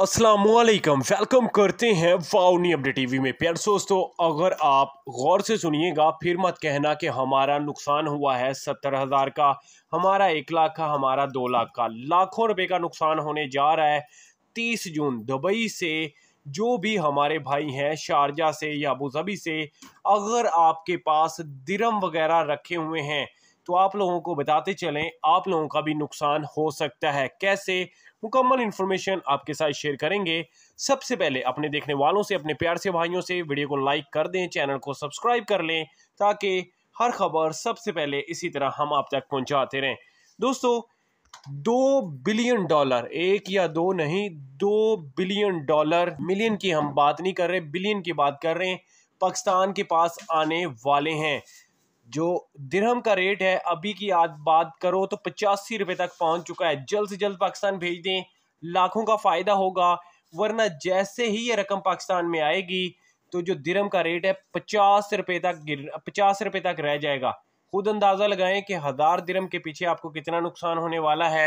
असलकम वेलकम करते हैं वाउनी अपडेट टीवी में प्यार दोस्तों अगर आप गौर से सुनिएगा फिर मत कहना कि हमारा नुकसान हुआ है सत्तर हज़ार का हमारा एक लाख का हमारा दो लाख का लाखों रुपए का नुकसान होने जा रहा है तीस जून दुबई से जो भी हमारे भाई हैं शारजा से या अबूजबी से अगर आपके पास दिरम वगैरह रखे हुए हैं तो आप लोगों को बताते चलें आप लोगों का भी नुकसान हो सकता है कैसे मुकम्मल इन्फॉर्मेशन आपके साथ शेयर करेंगे सबसे पहले अपने देखने वालों से अपने प्यार से भाइयों से वीडियो को लाइक कर दें चैनल को सब्सक्राइब कर लें ताकि हर खबर सबसे पहले इसी तरह हम आप तक पहुंचाते रहें दोस्तों दो बिलियन डॉलर एक या दो नहीं दो बिलियन डॉलर मिलियन की हम बात नहीं कर रहे बिलियन की बात कर रहे हैं पाकिस्तान के पास आने वाले हैं जो दिरहम का रेट है अभी की आज बात करो तो पचासी रुपये तक पहुंच चुका है जल्द से जल्द पाकिस्तान भेज दें लाखों का फ़ायदा होगा वरना जैसे ही ये रकम पाकिस्तान में आएगी तो जो दिरहम का रेट है पचास रुपये तक गिर पचास रुपये तक रह जाएगा खुद अंदाज़ा लगाएं कि हज़ार दिरहम के पीछे आपको कितना नुकसान होने वाला है